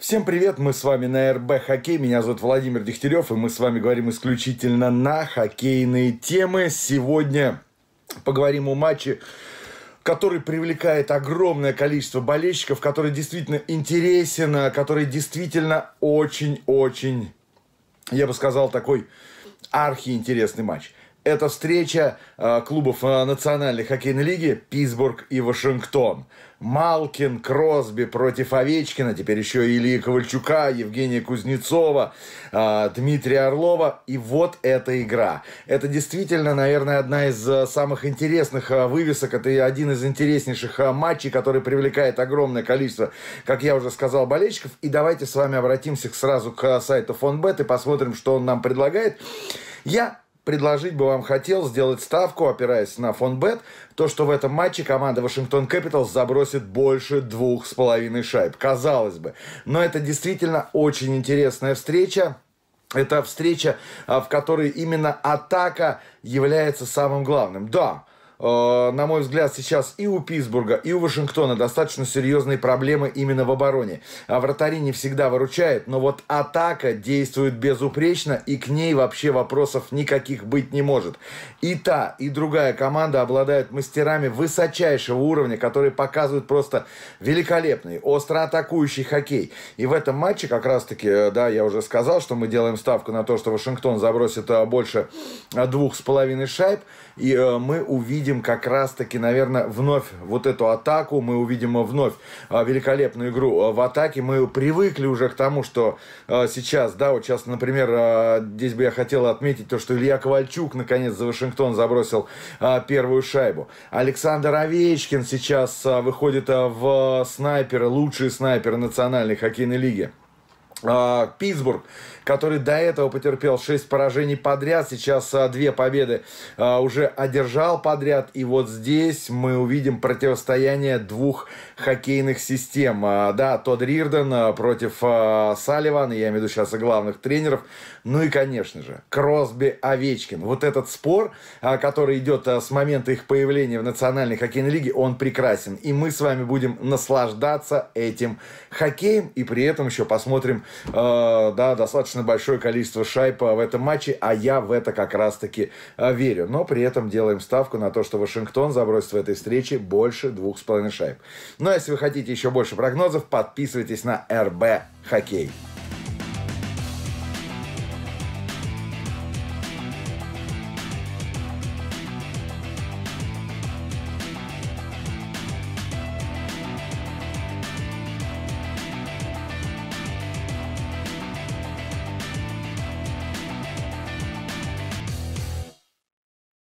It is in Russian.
Всем привет, мы с вами на РБ Хоккей, меня зовут Владимир Дегтярев, и мы с вами говорим исключительно на хоккейные темы. Сегодня поговорим о матче, который привлекает огромное количество болельщиков, который действительно интересен, а который действительно очень-очень, я бы сказал, такой архиинтересный матч. Это встреча э, клубов э, Национальной хоккейной лиги Питтсбург и Вашингтон. Малкин, Кросби против Овечкина, теперь еще Ильи Ковальчука, Евгения Кузнецова, э, Дмитрия Орлова. И вот эта игра. Это действительно, наверное, одна из самых интересных вывесок. Это один из интереснейших матчей, который привлекает огромное количество, как я уже сказал, болельщиков. И давайте с вами обратимся сразу к сайту Фонбет и посмотрим, что он нам предлагает. Я предложить бы вам хотел сделать ставку, опираясь на фонбет, то, что в этом матче команда Вашингтон Кэпиталс забросит больше двух с половиной шайб. Казалось бы. Но это действительно очень интересная встреча. Это встреча, а, в которой именно атака является самым главным. Да, Э, на мой взгляд, сейчас и у Питтсбурга, и у Вашингтона достаточно серьезные проблемы именно в обороне. А вратари не всегда выручает, но вот атака действует безупречно, и к ней вообще вопросов никаких быть не может. И та, и другая команда обладают мастерами высочайшего уровня, которые показывают просто великолепный, остро атакующий хоккей. И в этом матче как раз-таки, э, да, я уже сказал, что мы делаем ставку на то, что Вашингтон забросит э, больше двух с половиной шайб, и мы увидим увидим как раз-таки, наверное, вновь вот эту атаку, мы увидим вновь а, великолепную игру а, в атаке. Мы привыкли уже к тому, что а, сейчас, да, вот сейчас, например, здесь бы я хотел отметить то, что Илья Ковальчук наконец за Вашингтон забросил первую шайбу. Александр Овечкин сейчас выходит в снайпер, лучший снайпер национальной хоккейной лиги. А, Питтсбург, который до этого потерпел 6 поражений подряд, сейчас 2 а, победы а, уже одержал подряд. И вот здесь мы увидим противостояние двух хоккейных систем. Да, Тодд Рирден против Салливана, я имею в виду сейчас и главных тренеров. Ну и, конечно же, Кросби Овечкин. Вот этот спор, который идет с момента их появления в Национальной хоккейной лиге, он прекрасен. И мы с вами будем наслаждаться этим хоккеем и при этом еще посмотрим э, да, достаточно большое количество шайб в этом матче, а я в это как раз-таки э, верю. Но при этом делаем ставку на то, что Вашингтон забросит в этой встрече больше двух с половиной шайб. Но ну, а если вы хотите еще больше прогнозов, подписывайтесь на РБ Хоккей.